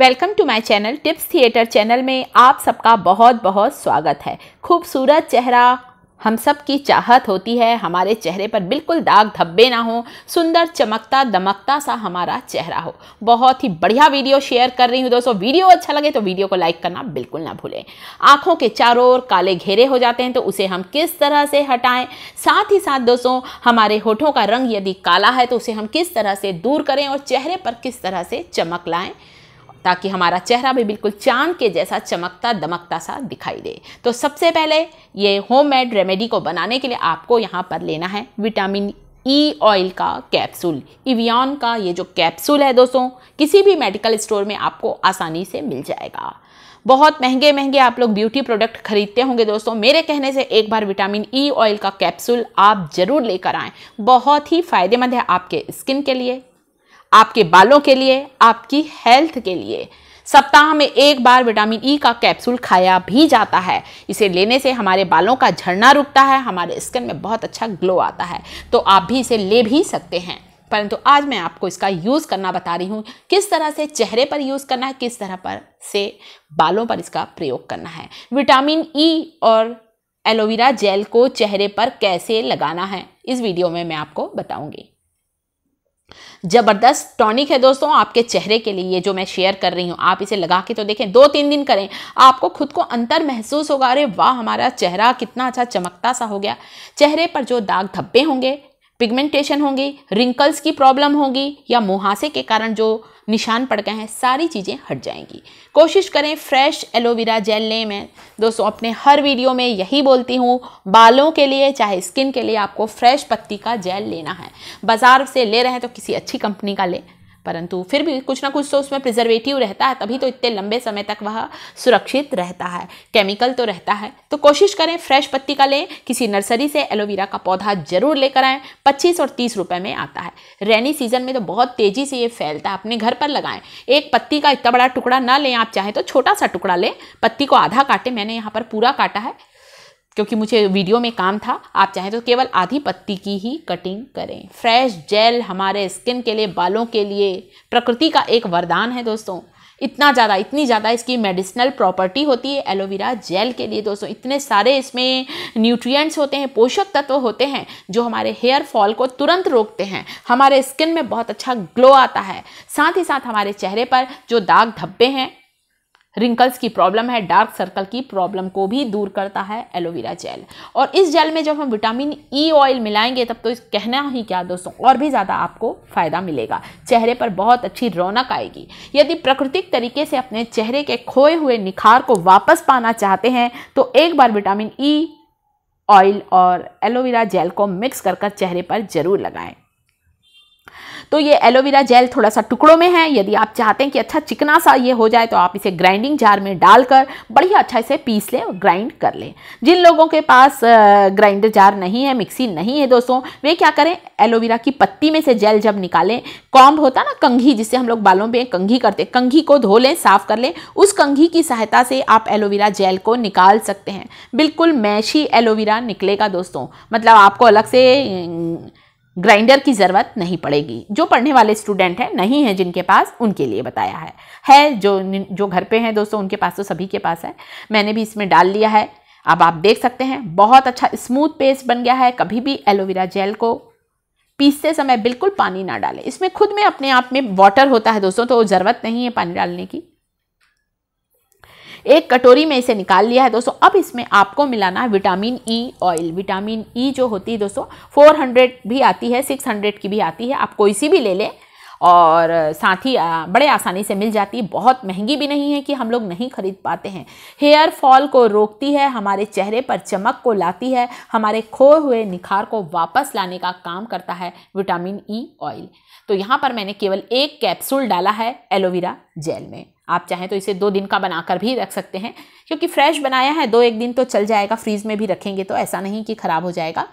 welcome to my channel Tips Theatre channel में आप सबका बहुत बहुत स्वागत है खूबसूरत चेहरा हम सब की चाहत होती है हमारे चेहरे पर बिल्कुल दाग धब्बे ना हो सुंदर चमकता दमकता सा हमारा चेहरा हो बहुत ही बढ़िया वीडियो शेयर कर रही हूँ दोस्तों वीडियो अच्छा लगे तो वीडियो को लाइक करना बिल्कुल ना भूलें आँखों के चारों ओर काले घेरे हो जाते हैं तो उसे हम किस तरह से हटाएं साथ ही साथ दोस्तों हमारे होठों का रंग यदि काला है तो उसे हम किस तरह से दूर करें और चेहरे पर किस तरह से चमक लाएँ ताकि हमारा चेहरा भी बिल्कुल चांद के जैसा चमकता दमकता सा दिखाई दे तो सबसे पहले ये होममेड रेमेडी को बनाने के लिए आपको यहाँ पर लेना है विटामिन ई e ऑयल का कैप्सूल इवियन का ये जो कैप्सूल है दोस्तों किसी भी मेडिकल स्टोर में आपको आसानी से मिल जाएगा बहुत महंगे महंगे आप लोग ब्यूटी प्रोडक्ट खरीदते होंगे दोस्तों मेरे कहने से एक बार विटामिन ई e ऑयल का कैप्सूल आप ज़रूर लेकर आएँ बहुत ही फ़ायदेमंद है आपके स्किन के लिए आपके बालों के लिए आपकी हेल्थ के लिए सप्ताह में एक बार विटामिन ई e का कैप्सूल खाया भी जाता है इसे लेने से हमारे बालों का झड़ना रुकता है हमारे स्किन में बहुत अच्छा ग्लो आता है तो आप भी इसे ले भी सकते हैं परंतु तो आज मैं आपको इसका यूज़ करना बता रही हूँ किस तरह से चेहरे पर यूज़ करना है किस तरह पर से बालों पर इसका प्रयोग करना है विटामिन ई e और एलोवेरा जेल को चेहरे पर कैसे लगाना है इस वीडियो में मैं आपको बताऊँगी ज़बरदस्त टॉनिक है दोस्तों आपके चेहरे के लिए ये जो मैं शेयर कर रही हूँ आप इसे लगा के तो देखें दो तीन दिन करें आपको खुद को अंतर महसूस होगा अरे वाह हमारा चेहरा कितना अच्छा चमकता सा हो गया चेहरे पर जो दाग धब्बे होंगे पिगमेंटेशन होंगी रिंकल्स की प्रॉब्लम होगी या मुहासे के कारण जो निशान पड़ गए हैं सारी चीज़ें हट जाएंगी कोशिश करें फ्रेश एलोवेरा जेल लें मैं दोस्तों अपने हर वीडियो में यही बोलती हूँ बालों के लिए चाहे स्किन के लिए आपको फ्रेश पत्ती का जेल लेना है बाज़ार से ले रहे हैं तो किसी अच्छी कंपनी का लें परंतु फिर भी कुछ ना कुछ तो उसमें प्रिजर्वेटिव रहता है तभी तो इतने लंबे समय तक वह सुरक्षित रहता है केमिकल तो रहता है तो कोशिश करें फ्रेश पत्ती का लें किसी नर्सरी से एलोवेरा का पौधा जरूर लेकर आएँ पच्चीस और तीस रुपये में आता है रेनी सीजन में तो बहुत तेज़ी से ये फैलता है अपने घर पर लगाएं एक पत्ती का इतना बड़ा टुकड़ा ना लें आप चाहें तो छोटा सा टुकड़ा लें पत्ती को आधा काटें मैंने यहाँ पर पूरा काटा है क्योंकि मुझे वीडियो में काम था आप चाहें तो केवल आधी पत्ती की ही कटिंग करें फ्रेश जेल हमारे स्किन के लिए बालों के लिए प्रकृति का एक वरदान है दोस्तों इतना ज़्यादा इतनी ज़्यादा इसकी मेडिसिनल प्रॉपर्टी होती है एलोवेरा जेल के लिए दोस्तों इतने सारे इसमें न्यूट्रिएंट्स होते हैं पोषक तत्व होते हैं जो हमारे हेयर फॉल को तुरंत रोकते हैं हमारे स्किन में बहुत अच्छा ग्लो आता है साथ ही साथ हमारे चेहरे पर जो दाग धब्बे हैं रिंकल्स की प्रॉब्लम है डार्क सर्कल की प्रॉब्लम को भी दूर करता है एलोवेरा जेल और इस जेल में जब हम विटामिन ई e ऑयल मिलाएंगे तब तो इस कहना ही क्या दोस्तों और भी ज़्यादा आपको फ़ायदा मिलेगा चेहरे पर बहुत अच्छी रौनक आएगी यदि प्राकृतिक तरीके से अपने चेहरे के खोए हुए निखार को वापस पाना चाहते हैं तो एक बार विटामिन ई e ऑयल और एलोवेरा जेल को मिक्स कर चेहरे पर ज़रूर लगाएं तो ये एलोवेरा जेल थोड़ा सा टुकड़ों में है यदि आप चाहते हैं कि अच्छा चिकना सा ये हो जाए तो आप इसे ग्राइंडिंग जार में डालकर बढ़िया अच्छा इसे पीस लें और ग्राइंड कर लें जिन लोगों के पास ग्राइंडर जार नहीं है मिक्सी नहीं है दोस्तों वे क्या करें एलोवेरा की पत्ती में से जेल जब निकालें कॉम्ब होता ना कंघी जिससे हम लोग बालों में कंघी करते कंघी को धो लें साफ कर लें उस कंघी की सहायता से आप एलोवेरा जेल को निकाल सकते हैं बिल्कुल मैशी एलोवेरा निकलेगा दोस्तों मतलब आपको अलग से ग्राइंडर की ज़रूरत नहीं पड़ेगी जो पढ़ने वाले स्टूडेंट हैं नहीं हैं जिनके पास उनके लिए बताया है है जो जो घर पे हैं दोस्तों उनके पास तो सभी के पास है मैंने भी इसमें डाल लिया है अब आप देख सकते हैं बहुत अच्छा स्मूथ पेस्ट बन गया है कभी भी एलोवेरा जेल को पीसते समय बिल्कुल पानी ना डालें इसमें खुद में अपने आप में वाटर होता है दोस्तों तो ज़रूरत नहीं है पानी डालने की एक कटोरी में इसे निकाल लिया है दोस्तों अब इसमें आपको मिलाना है vitamin E e oil vitamin E e जो होती है दोस्तों 400 भी आती है 600 की भी आती है आप कोई सी भी ले लें और साथ ही बड़े आसानी से मिल जाती है बहुत महंगी भी नहीं है कि हम लोग नहीं खरीद पाते हैं हेयर फॉल को रोकती है हमारे चेहरे पर चमक को लाती है हमारे खोए हुए निखार को वापस लाने का काम करता है विटामिन ई ऑयल तो यहाँ पर मैंने केवल एक कैप्सूल डाला है एलोवेरा जेल में आप चाहें तो इसे दो दिन का बनाकर भी रख सकते हैं क्योंकि फ्रेश बनाया है दो एक दिन तो चल जाएगा फ्रीज में भी रखेंगे तो ऐसा नहीं कि ख़राब हो जाएगा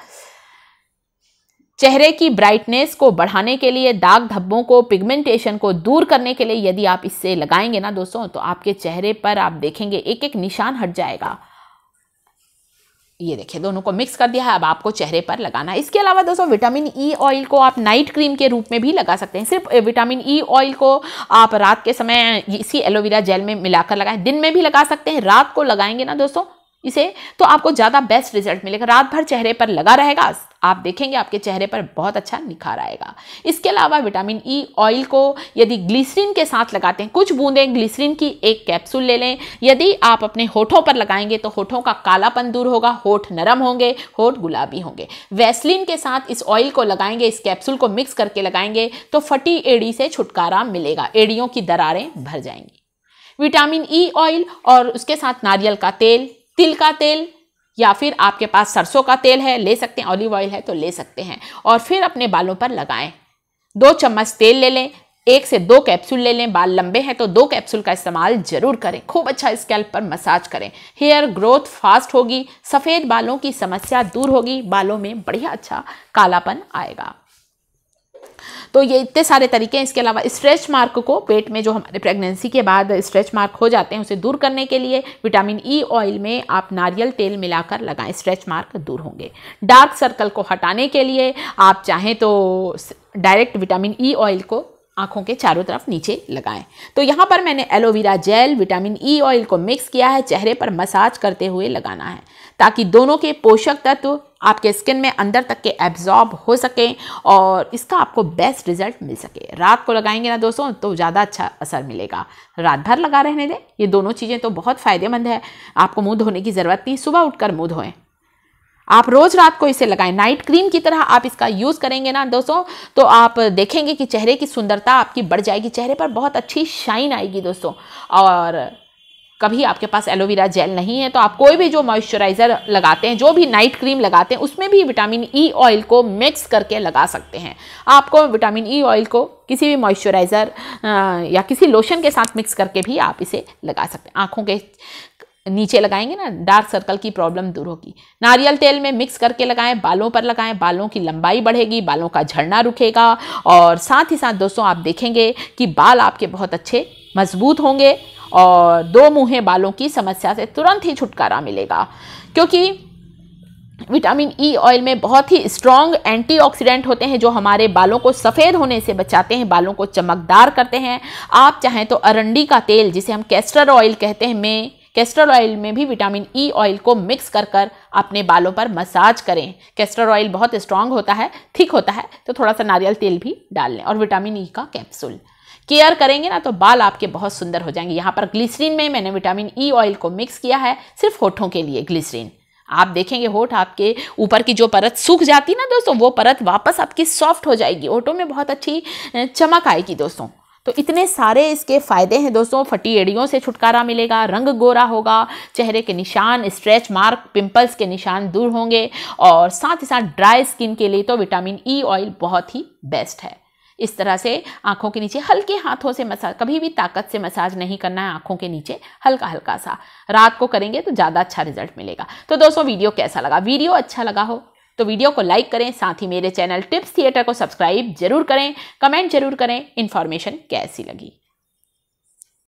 चेहरे की ब्राइटनेस को बढ़ाने के लिए दाग धब्बों को पिगमेंटेशन को दूर करने के लिए यदि आप इससे लगाएंगे ना दोस्तों तो आपके चेहरे पर आप देखेंगे एक एक निशान हट जाएगा ये देखिए दोनों को मिक्स कर दिया है अब आपको चेहरे पर लगाना है इसके अलावा दोस्तों विटामिन ई ऑयल को आप नाइट क्रीम के रूप में भी लगा सकते हैं सिर्फ विटामिन ई ऑयल को आप रात के समय इसी एलोवेरा जेल में मिलाकर लगाएं दिन में भी लगा सकते हैं रात को लगाएंगे ना दोस्तों इसे तो आपको ज़्यादा बेस्ट रिजल्ट मिलेगा रात भर चेहरे पर लगा रहेगा आप देखेंगे आपके चेहरे पर बहुत अच्छा निखार आएगा इसके अलावा विटामिन ई e, ऑयल को यदि ग्लिसरीन के साथ लगाते हैं कुछ बूंदें ग्लिसरीन की एक कैप्सूल ले लें यदि आप अपने होठों पर लगाएंगे तो होठों का कालापन दूर होगा होठ नरम होंगे होठ गुलाबी होंगे वैसलिन के साथ इस ऑयल को लगाएंगे इस कैप्सूल को मिक्स करके लगाएंगे तो फटी एड़ी से छुटकारा मिलेगा एड़ियों की दरारें भर जाएंगी विटामिन ई e ऑयल और उसके साथ नारियल का तेल तिल का तेल या फिर आपके पास सरसों का तेल है ले सकते हैं ऑलिव ऑयल है तो ले सकते हैं और फिर अपने बालों पर लगाएं दो चम्मच तेल ले लें एक से दो कैप्सूल ले लें बाल लंबे हैं तो दो कैप्सूल का इस्तेमाल जरूर करें खूब अच्छा स्कैल्प पर मसाज करें हेयर ग्रोथ फास्ट होगी सफ़ेद बालों की समस्या दूर होगी बालों में बढ़िया अच्छा कालापन आएगा तो ये इतने सारे तरीके हैं इसके अलावा स्ट्रेच मार्क को पेट में जो हमारे प्रेगनेंसी के बाद स्ट्रेच मार्क हो जाते हैं उसे दूर करने के लिए विटामिन ई ऑयल में आप नारियल तेल मिलाकर लगाएं स्ट्रेच मार्क दूर होंगे डार्क सर्कल को हटाने के लिए आप चाहें तो डायरेक्ट विटामिन ई ऑयल को आँखों के चारों तरफ नीचे लगाएं तो यहाँ पर मैंने aloe vera gel vitamin E oil को मिक्स किया है चेहरे पर मसाज करते हुए लगाना है ताकि दोनों के पोषक तत्व आपके स्किन में अंदर तक के एब्जॉर्ब हो सकें और इसका आपको बेस्ट रिजल्ट मिल सके रात को लगाएंगे ना दोस्तों तो ज़्यादा अच्छा असर मिलेगा रात भर लगा रहने दें ये दोनों चीज़ें तो बहुत फ़ायदेमंद है आपको मुँह धोने की ज़रूरत नहीं सुबह उठकर मुँह धोएं आप रोज़ रात को इसे लगाएं नाइट क्रीम की तरह आप इसका यूज़ करेंगे ना दोस्तों तो आप देखेंगे कि चेहरे की सुंदरता आपकी बढ़ जाएगी चेहरे पर बहुत अच्छी शाइन आएगी दोस्तों और कभी आपके पास एलोवेरा जेल नहीं है तो आप कोई भी जो मॉइस्चराइज़र लगाते हैं जो भी नाइट क्रीम लगाते हैं उसमें भी विटामिन ई e ऑयल को मिक्स करके लगा सकते हैं आपको विटामिन ई e ऑयल को किसी भी मॉइस्चराइज़र या किसी लोशन के साथ मिक्स करके भी आप इसे लगा सकते हैं आँखों के नीचे लगाएंगे ना डार्क सर्कल की प्रॉब्लम दूर होगी नारियल तेल में मिक्स करके लगाएं बालों पर लगाएं बालों की लंबाई बढ़ेगी बालों का झड़ना रुकेगा और साथ ही साथ दोस्तों आप देखेंगे कि बाल आपके बहुत अच्छे मजबूत होंगे और दो मुँहें बालों की समस्या से तुरंत ही छुटकारा मिलेगा क्योंकि विटामिन ई e ऑयल में बहुत ही स्ट्रॉन्ग एंटीऑक्सीडेंट होते हैं जो हमारे बालों को सफ़ेद होने से बचाते हैं बालों को चमकदार करते हैं आप चाहें तो अरंडी का तेल जिसे हम कैस्टर ऑयल कहते हैं में कैस्टर ऑयल में भी विटामिन ई e ऑयल को मिक्स कर कर अपने बालों पर मसाज करें कैस्टर ऑयल बहुत स्ट्रांग होता है थिक होता है तो थोड़ा सा नारियल तेल भी डाल लें और विटामिन ई e का कैप्सूल केयर करेंगे ना तो बाल आपके बहुत सुंदर हो जाएंगे यहाँ पर ग्लिसरीन में मैंने विटामिन ई e ऑयल को मिक्स किया है सिर्फ होठों के लिए ग्लिसरीन आप देखेंगे होठ आपके ऊपर की जो परत सूख जाती ना दोस्तों वो परत वापस आपकी सॉफ्ट हो जाएगी होठों में बहुत अच्छी चमक आएगी दोस्तों तो इतने सारे इसके फ़ायदे हैं दोस्तों फटी एड़ियों से छुटकारा मिलेगा रंग गोरा होगा चेहरे के निशान स्ट्रेच मार्क पिंपल्स के निशान दूर होंगे और साथ ही साथ ड्राई स्किन के लिए तो विटामिन ई ऑयल बहुत ही बेस्ट है इस तरह से आंखों के नीचे हल्के हाथों से मसाज कभी भी ताकत से मसाज नहीं करना है आंखों के नीचे हल्का हल्का सा रात को करेंगे तो ज़्यादा अच्छा रिजल्ट मिलेगा तो दोस्तों वीडियो कैसा लगा वीडियो अच्छा लगा हो तो वीडियो को लाइक करें साथ ही मेरे चैनल टिप्स थिएटर को सब्सक्राइब जरूर करें कमेंट जरूर करें इन्फॉर्मेशन कैसी लगी